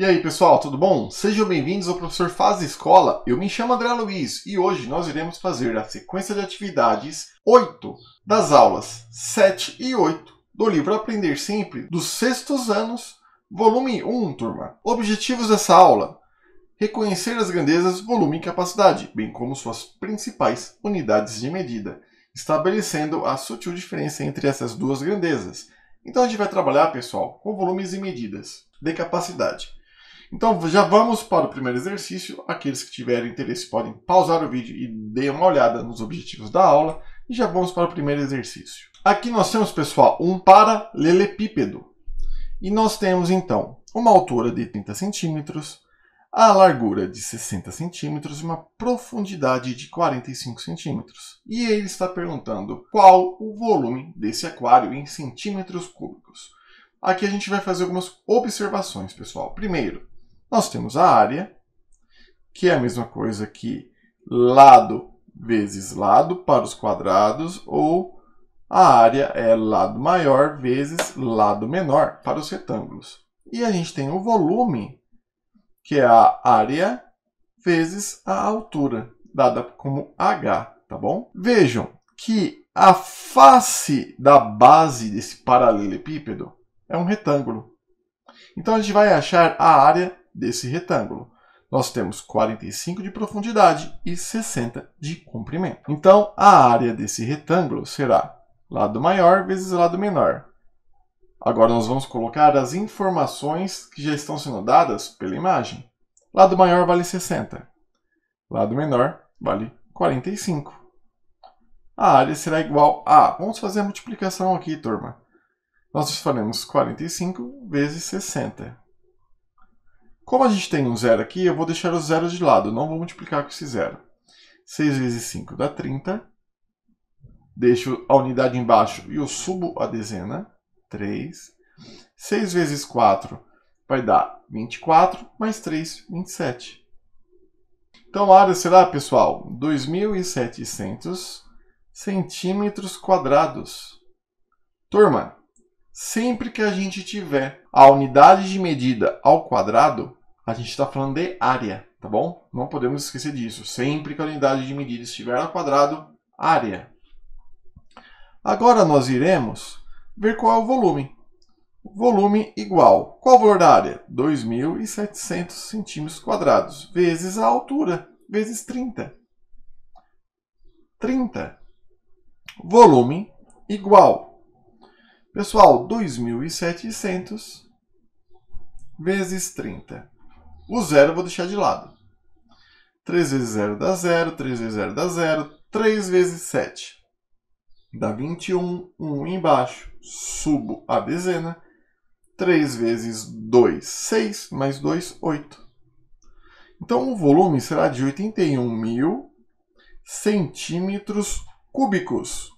E aí pessoal, tudo bom? Sejam bem-vindos ao Professor Fase Escola. Eu me chamo André Luiz e hoje nós iremos fazer a sequência de atividades 8 das aulas 7 e 8 do livro Aprender Sempre dos Sextos Anos, volume 1, turma. Objetivos dessa aula: reconhecer as grandezas, volume e capacidade, bem como suas principais unidades de medida, estabelecendo a sutil diferença entre essas duas grandezas. Então a gente vai trabalhar, pessoal, com volumes e medidas de capacidade. Então já vamos para o primeiro exercício. Aqueles que tiverem interesse podem pausar o vídeo e deem uma olhada nos objetivos da aula. E já vamos para o primeiro exercício. Aqui nós temos, pessoal, um paralelepípedo. E nós temos, então, uma altura de 30 centímetros, a largura de 60 centímetros e uma profundidade de 45 centímetros. E ele está perguntando qual o volume desse aquário em centímetros cúbicos. Aqui a gente vai fazer algumas observações, pessoal. Primeiro, nós temos a área, que é a mesma coisa que lado vezes lado para os quadrados, ou a área é lado maior vezes lado menor para os retângulos. E a gente tem o volume, que é a área vezes a altura, dada como H, tá bom? Vejam que a face da base desse paralelepípedo é um retângulo. Então a gente vai achar a área desse retângulo. Nós temos 45 de profundidade e 60 de comprimento. Então, a área desse retângulo será lado maior vezes lado menor. Agora nós vamos colocar as informações que já estão sendo dadas pela imagem. Lado maior vale 60. Lado menor vale 45. A área será igual a... Vamos fazer a multiplicação aqui, turma. Nós faremos 45 vezes 60. Como a gente tem um zero aqui, eu vou deixar os zeros de lado, não vou multiplicar com esse zero. 6 vezes 5 dá 30. Deixo a unidade embaixo e eu subo a dezena. 3. 6 vezes 4 vai dar 24, mais 3, 27. Então a área será, pessoal, 2.700 centímetros quadrados. Turma, sempre que a gente tiver a unidade de medida ao quadrado, a gente está falando de área, tá bom? Não podemos esquecer disso. Sempre que a unidade de medida estiver ao quadrado, área. Agora nós iremos ver qual é o volume. Volume igual. Qual o valor da área? 2.700 centímetros quadrados, vezes a altura, vezes 30. 30. Volume igual. Pessoal, 2.700 vezes 30. O zero eu vou deixar de lado. 3 vezes 0 dá 0, 3 vezes 0 dá 0, 3 vezes 7 dá 21, 1 embaixo, subo a dezena, 3 vezes 2, 6, mais 2, 8. Então o volume será de 81 mil centímetros cúbicos.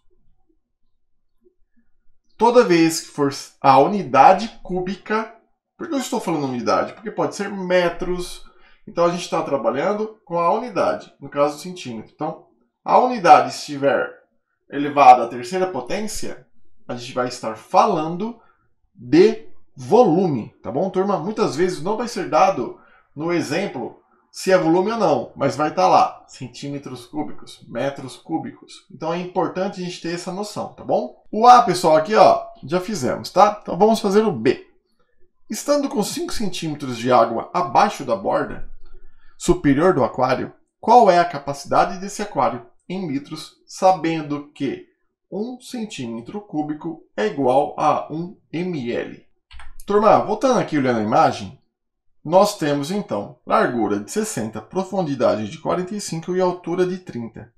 Toda vez que for a unidade cúbica por que eu estou falando unidade? Porque pode ser metros. Então a gente está trabalhando com a unidade, no caso centímetro. Então, a unidade estiver elevada à terceira potência, a gente vai estar falando de volume, tá bom, turma? Muitas vezes não vai ser dado no exemplo se é volume ou não, mas vai estar tá lá, centímetros cúbicos, metros cúbicos. Então é importante a gente ter essa noção, tá bom? O A, pessoal, aqui ó, já fizemos, tá? Então vamos fazer o B. Estando com 5 centímetros de água abaixo da borda superior do aquário, qual é a capacidade desse aquário em litros, sabendo que 1 centímetro cúbico é igual a 1 ml? Turma, voltando aqui olhando a imagem, nós temos então largura de 60, profundidade de 45 e altura de 30.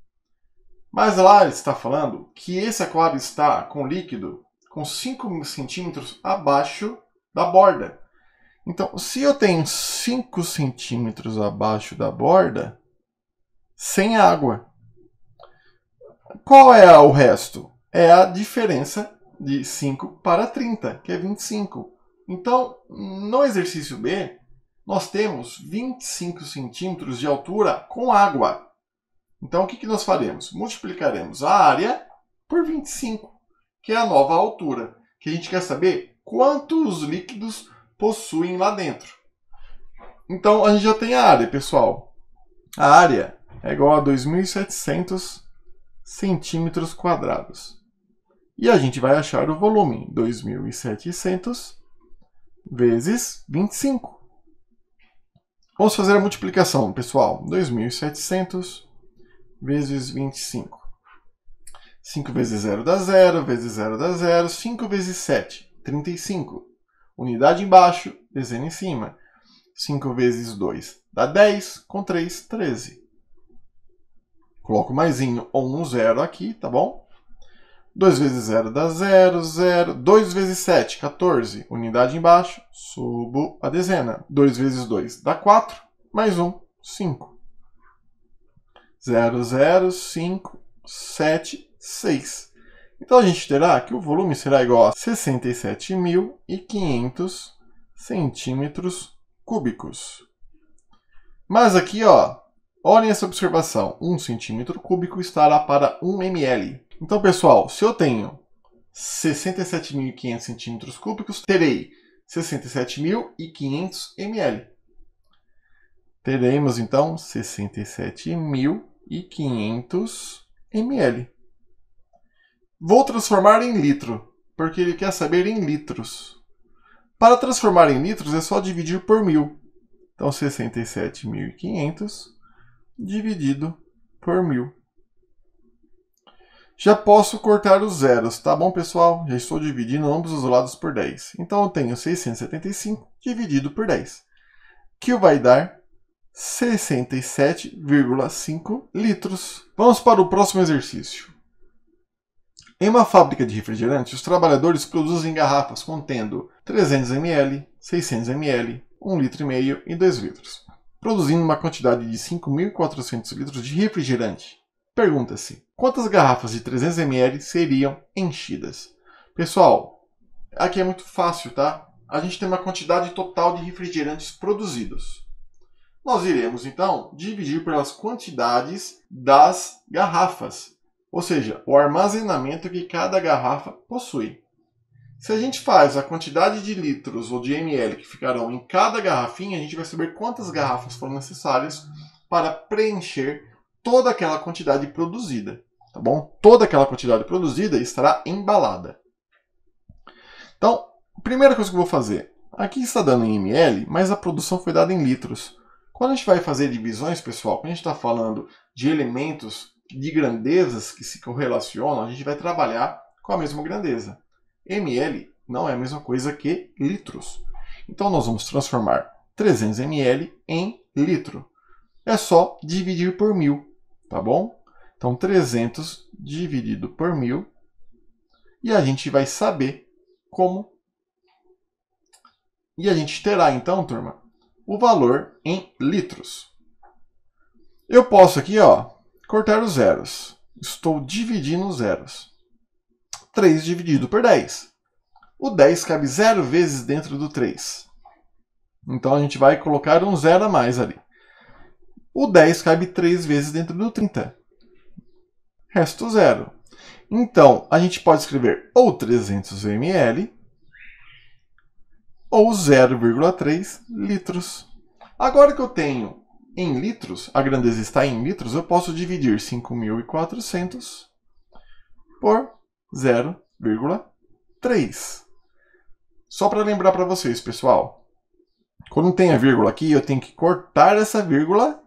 Mas lá está falando que esse aquário está com líquido com 5 centímetros abaixo da borda. Então, se eu tenho 5 centímetros abaixo da borda, sem água, qual é o resto? É a diferença de 5 para 30, que é 25. Então, no exercício B, nós temos 25 centímetros de altura com água. Então, o que, que nós faremos? Multiplicaremos a área por 25, que é a nova altura. Que a gente quer saber quantos líquidos possuem lá dentro. Então a gente já tem a área, pessoal. A área é igual a 2.700 centímetros quadrados. E a gente vai achar o volume, 2.700 vezes 25. Vamos fazer a multiplicação, pessoal. 2.700 vezes 25. 5 vezes 0 dá 0, vezes 0 dá 0, 5 vezes 7. 35. Unidade embaixo, dezena em cima. 5 vezes 2 dá 10, com 3, 13. Coloco mais ou um zero aqui, tá bom? 2 vezes 0 dá 0, 0. 2 vezes 7, 14. Unidade embaixo, subo a dezena. 2 vezes 2 dá 4, mais 1, 5. 0, 0, 5, 7, 6. Então a gente terá que o volume será igual a 67.500 centímetros cúbicos. Mas aqui, ó, olhem essa observação. 1 centímetro cúbico estará para 1 ml. Então, pessoal, se eu tenho 67.500 centímetros cúbicos, terei 67.500 ml. Teremos, então, 67.500 ml. Vou transformar em litro, porque ele quer saber em litros. Para transformar em litros é só dividir por mil. Então 67.500 dividido por mil. Já posso cortar os zeros, tá bom, pessoal? Já estou dividindo ambos os lados por 10. Então, eu tenho 675 dividido por 10, que vai dar 67,5 litros. Vamos para o próximo exercício. Em uma fábrica de refrigerante, os trabalhadores produzem garrafas contendo 300 ml, 600 ml, 1,5 litro e 2 litros, produzindo uma quantidade de 5.400 litros de refrigerante. Pergunta-se, quantas garrafas de 300 ml seriam enchidas? Pessoal, aqui é muito fácil, tá? A gente tem uma quantidade total de refrigerantes produzidos. Nós iremos, então, dividir pelas quantidades das garrafas ou seja, o armazenamento que cada garrafa possui. Se a gente faz a quantidade de litros ou de ml que ficarão em cada garrafinha, a gente vai saber quantas garrafas foram necessárias para preencher toda aquela quantidade produzida, tá bom? Toda aquela quantidade produzida estará embalada. Então, a primeira coisa que eu vou fazer, aqui está dando em ml, mas a produção foi dada em litros. Quando a gente vai fazer divisões, pessoal, quando a gente está falando de elementos de grandezas que se correlacionam, a gente vai trabalhar com a mesma grandeza. ml não é a mesma coisa que litros. Então nós vamos transformar 300 ml em litro. É só dividir por mil, tá bom? Então 300 dividido por mil e a gente vai saber como. E a gente terá então, turma, o valor em litros. Eu posso aqui, ó, cortar os zeros. Estou dividindo os zeros. 3 dividido por 10. O 10 cabe zero vezes dentro do 3. Então a gente vai colocar um zero a mais ali. O 10 cabe 3 vezes dentro do 30. Resto zero. Então, a gente pode escrever ou 300 ml ou 0,3 litros. Agora que eu tenho em litros, a grandeza está em litros, eu posso dividir 5.400 por 0,3. Só para lembrar para vocês, pessoal, quando tem a vírgula aqui, eu tenho que cortar essa vírgula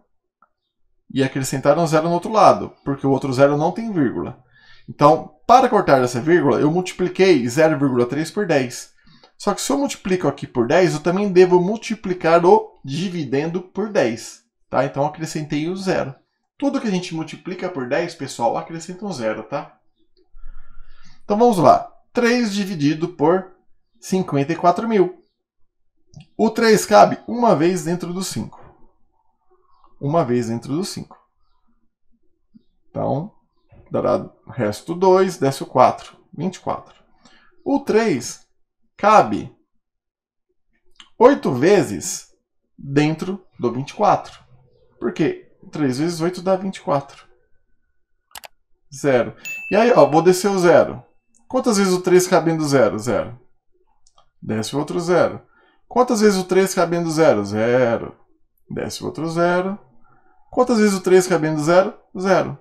e acrescentar um zero no outro lado, porque o outro zero não tem vírgula. Então, para cortar essa vírgula, eu multipliquei 0,3 por 10. Só que se eu multiplico aqui por 10, eu também devo multiplicar o dividendo por 10. Tá? Então acrescentei o zero. Tudo que a gente multiplica por 10, pessoal, acrescenta um zero, tá? Então vamos lá. 3 dividido por 54 mil. O 3 cabe uma vez dentro do 5. Uma vez dentro do 5. Então, dará resto 2, desce o 4, 24. O 3 cabe 8 vezes dentro do 24. Por quê? 3 vezes 8 dá 24. Zero. E aí, ó, vou descer o zero. Quantas vezes o 3 cabendo zero? Zero. Desce o outro zero. Quantas vezes o 3 cabendo zero? Zero. Desce o outro zero. Quantas vezes o 3 cabendo zero? Zero.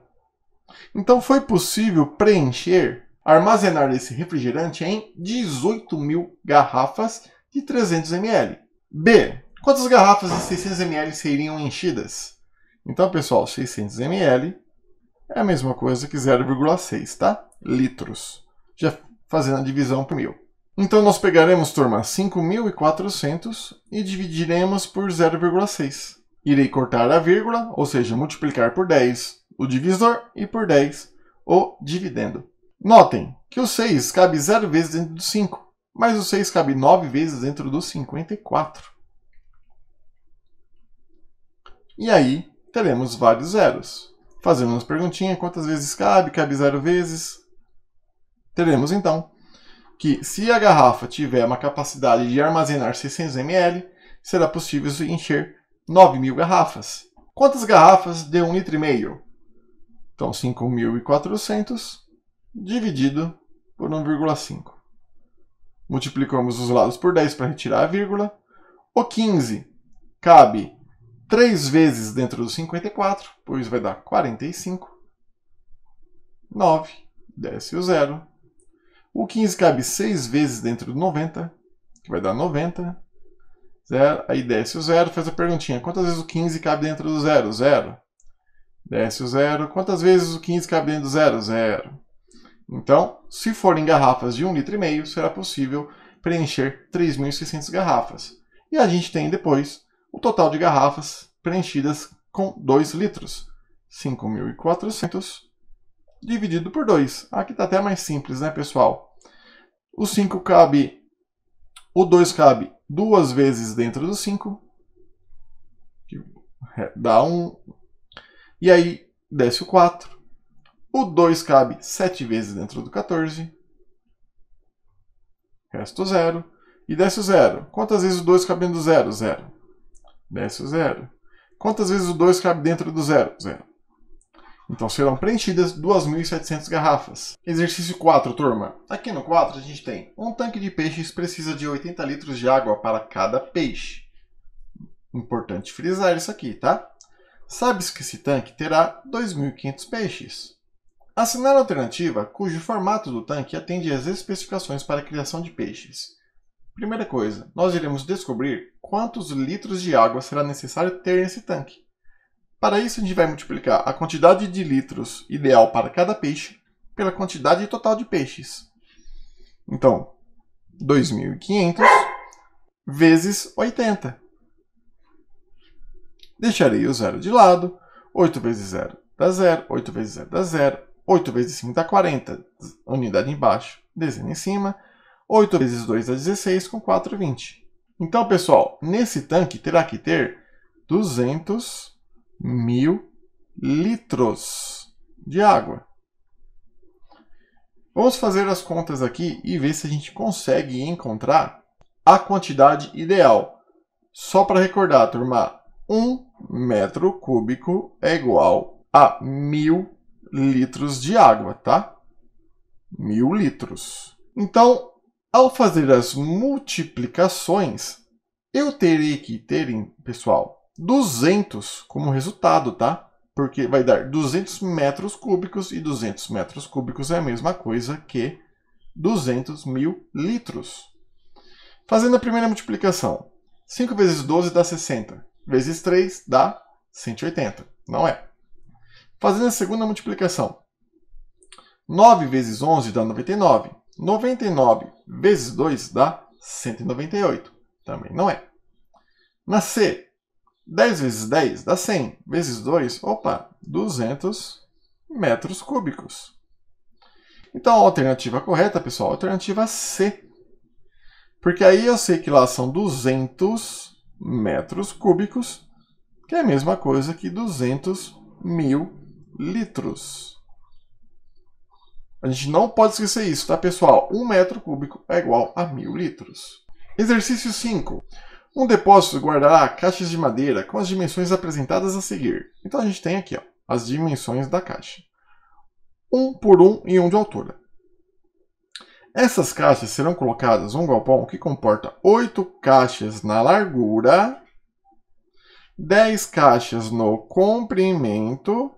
Então foi possível preencher, armazenar esse refrigerante em 18 mil garrafas de 300 ml. B. Quantas garrafas de 600ml seriam enchidas? Então, pessoal, 600ml é a mesma coisa que 0,6, tá? Litros. Já fazendo a divisão por mil. Então, nós pegaremos, turma, 5.400 e dividiremos por 0,6. Irei cortar a vírgula, ou seja, multiplicar por 10 o divisor e por 10 o dividendo. Notem que o 6 cabe 0 vezes dentro do 5, mas o 6 cabe 9 vezes dentro do 54. E aí teremos vários zeros. Fazendo uma perguntinha, quantas vezes cabe? Cabe zero vezes. Teremos então que se a garrafa tiver uma capacidade de armazenar 600 ml, será possível encher 9 mil garrafas. Quantas garrafas de 1,5 um litro? E meio? Então 5.400 dividido por 1,5. Multiplicamos os lados por 10 para retirar a vírgula. O 15 cabe 3 vezes dentro do 54, pois vai dar 45. 9, desce o zero. O 15 cabe 6 vezes dentro do 90, que vai dar 90. Zero, aí desce o zero, faz a perguntinha, quantas vezes o 15 cabe dentro do zero? Zero. Desce o zero. Quantas vezes o 15 cabe dentro do zero? Zero. Então, se forem garrafas de 1,5 litro, será possível preencher 3.600 garrafas. E a gente tem depois o total de garrafas preenchidas com 2 litros, 5.400 dividido por 2. Aqui está até mais simples, né, pessoal? O 5 cabe, o 2 cabe duas vezes dentro do 5, que é, dá 1, um, e aí desce o 4. O 2 cabe 7 vezes dentro do 14, resta o 0, e desce o 0. Quantas vezes o 2 cabe dentro do 0? 0. Desce o zero. Quantas vezes o 2 cabe dentro do zero? Zero. Então serão preenchidas 2.700 garrafas. Exercício 4, turma. Aqui no 4 a gente tem um tanque de peixes precisa de 80 litros de água para cada peixe. Importante frisar isso aqui, tá? Sabe-se que esse tanque terá 2.500 peixes. Assinar a alternativa cujo formato do tanque atende às especificações para a criação de peixes Primeira coisa, nós iremos descobrir quantos litros de água será necessário ter nesse tanque. Para isso, a gente vai multiplicar a quantidade de litros ideal para cada peixe pela quantidade total de peixes. Então, 2.500 vezes 80. Deixarei o zero de lado. 8 vezes 0 dá 0, 8 vezes 0 dá 0, 8 vezes 5 dá 40, unidade embaixo, dezena em cima, 8 vezes 2 dá 16, com 4, 20. É então, pessoal, nesse tanque terá que ter 200 mil litros de água. Vamos fazer as contas aqui e ver se a gente consegue encontrar a quantidade ideal. Só para recordar, turma, 1 metro cúbico é igual a 1.000 litros de água, tá? 1.000 litros. Então, ao fazer as multiplicações, eu terei que ter, pessoal, 200 como resultado, tá? Porque vai dar 200 metros cúbicos e 200 metros cúbicos é a mesma coisa que 200 mil litros. Fazendo a primeira multiplicação, 5 vezes 12 dá 60, vezes 3 dá 180, não é? Fazendo a segunda multiplicação, 9 vezes 11 dá 99, 99 vezes 2 dá 198. Também não é. Na C, 10 vezes 10 dá 100, vezes 2, opa, 200 metros cúbicos. Então, a alternativa correta, pessoal, a alternativa C. Porque aí eu sei que lá são 200 metros cúbicos, que é a mesma coisa que 200 mil litros. A gente não pode esquecer isso, tá pessoal? Um metro cúbico é igual a mil litros. Exercício 5. Um depósito guardará caixas de madeira com as dimensões apresentadas a seguir. Então a gente tem aqui ó, as dimensões da caixa. Um por um e um de altura. Essas caixas serão colocadas num galpão que comporta oito caixas na largura, dez caixas no comprimento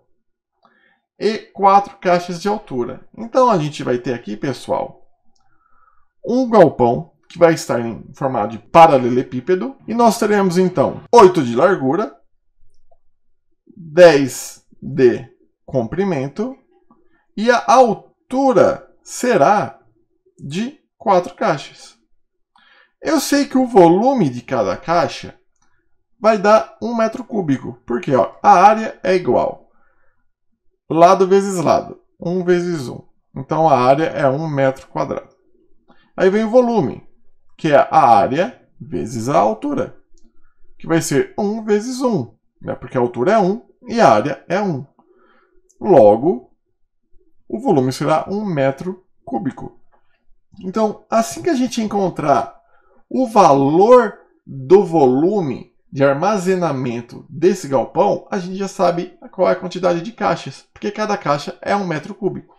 e 4 caixas de altura. Então a gente vai ter aqui, pessoal, um galpão que vai estar em formato de paralelepípedo e nós teremos então 8 de largura, 10 de comprimento e a altura será de 4 caixas. Eu sei que o volume de cada caixa vai dar um metro cúbico, porque ó, a área é igual Lado vezes lado, 1 vezes 1. Então a área é 1 metro quadrado. Aí vem o volume, que é a área vezes a altura, que vai ser 1 vezes 1, né? porque a altura é 1 e a área é 1. Logo, o volume será 1 metro cúbico. Então, assim que a gente encontrar o valor do volume, de armazenamento desse galpão, a gente já sabe qual é a quantidade de caixas, porque cada caixa é um metro cúbico.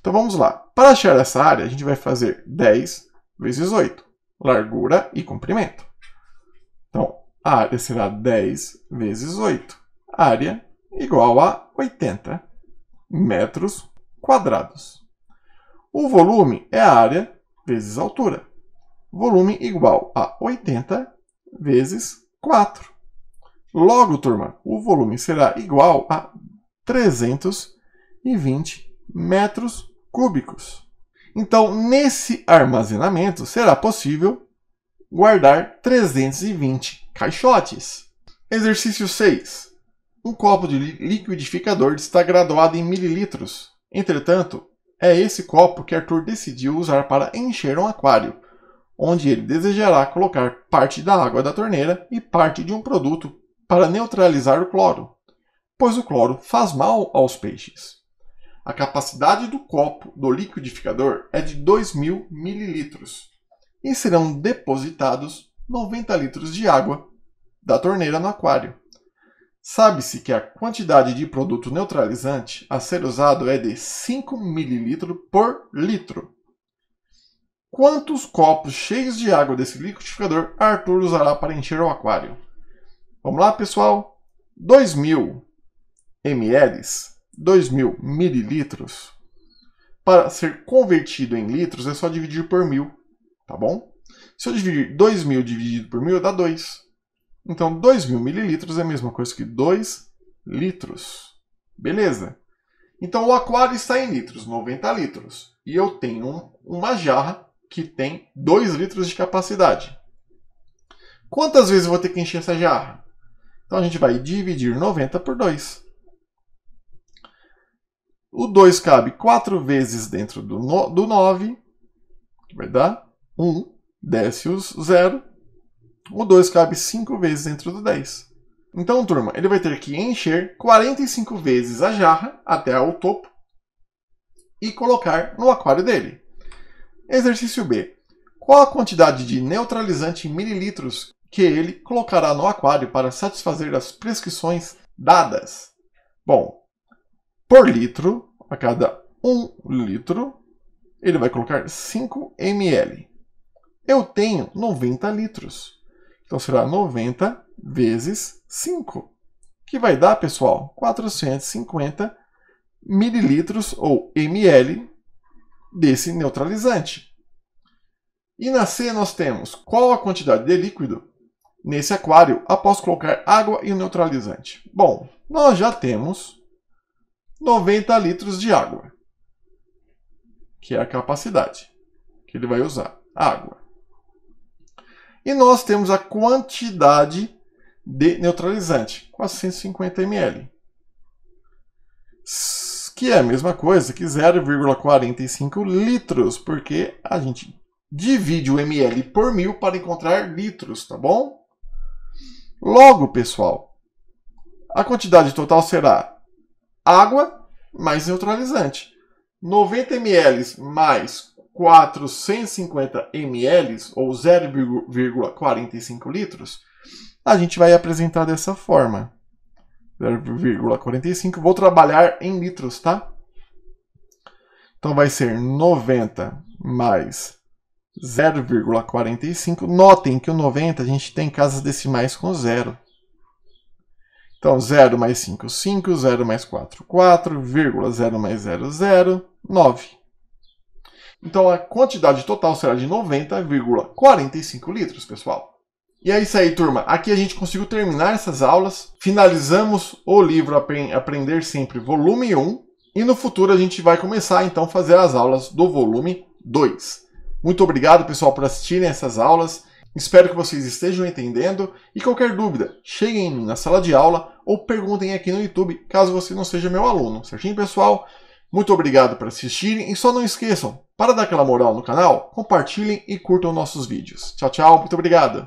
Então vamos lá. Para achar essa área, a gente vai fazer 10 vezes 8, largura e comprimento. Então, a área será 10 vezes 8, área igual a 80 metros quadrados. O volume é a área vezes a altura. Volume igual a 80 vezes 4. Logo, turma, o volume será igual a 320 metros cúbicos. Então, nesse armazenamento, será possível guardar 320 caixotes. Exercício 6. Um copo de liquidificador está graduado em mililitros. Entretanto, é esse copo que Arthur decidiu usar para encher um aquário onde ele desejará colocar parte da água da torneira e parte de um produto para neutralizar o cloro, pois o cloro faz mal aos peixes. A capacidade do copo do liquidificador é de 2.000 ml e serão depositados 90 litros de água da torneira no aquário. Sabe-se que a quantidade de produto neutralizante a ser usado é de 5 ml por litro. Quantos copos cheios de água desse liquidificador Arthur usará para encher o aquário? Vamos lá, pessoal? 2.000 ml, 2.000 mililitros. Para ser convertido em litros, é só dividir por 1.000, tá bom? Se eu dividir 2.000 dividido por 1.000, dá 2. Então, 2.000 mililitros é a mesma coisa que 2 litros. Beleza? Então, o aquário está em litros, 90 litros. E eu tenho uma jarra que tem 2 litros de capacidade. Quantas vezes eu vou ter que encher essa jarra? Então a gente vai dividir 90 por 2. O 2 cabe 4 vezes dentro do, no, do 9, que vai dar 1, desce os 0. O 2 cabe 5 vezes dentro do 10. Então, turma, ele vai ter que encher 45 vezes a jarra até o topo e colocar no aquário dele. Exercício B. Qual a quantidade de neutralizante em mililitros que ele colocará no aquário para satisfazer as prescrições dadas? Bom, por litro, a cada 1 litro, ele vai colocar 5 ml. Eu tenho 90 litros. Então será 90 vezes 5, que vai dar, pessoal, 450 mililitros ou ml desse neutralizante. E na C nós temos qual a quantidade de líquido nesse aquário após colocar água e o neutralizante. Bom, nós já temos 90 litros de água, que é a capacidade que ele vai usar, água. E nós temos a quantidade de neutralizante, 450 ml que é a mesma coisa que 0,45 litros, porque a gente divide o ml por mil para encontrar litros, tá bom? Logo, pessoal, a quantidade total será água mais neutralizante. 90 ml mais 450 ml, ou 0,45 litros, a gente vai apresentar dessa forma. 0,45. Vou trabalhar em litros, tá? Então vai ser 90 mais 0,45. Notem que o 90 a gente tem casas decimais com zero. Então 0 mais 5, 5, 0 mais 4, 4, vírgula 0 mais 0, 0, 9. Então a quantidade total será de 90,45 litros, pessoal. E é isso aí, turma. Aqui a gente conseguiu terminar essas aulas. Finalizamos o livro Aprender Sempre, volume 1. E no futuro a gente vai começar, então, a fazer as aulas do volume 2. Muito obrigado, pessoal, por assistirem essas aulas. Espero que vocês estejam entendendo. E qualquer dúvida, cheguem em mim na sala de aula ou perguntem aqui no YouTube, caso você não seja meu aluno. Certinho, pessoal? Muito obrigado por assistirem e só não esqueçam, para dar aquela moral no canal, compartilhem e curtam nossos vídeos. Tchau, tchau, muito obrigado!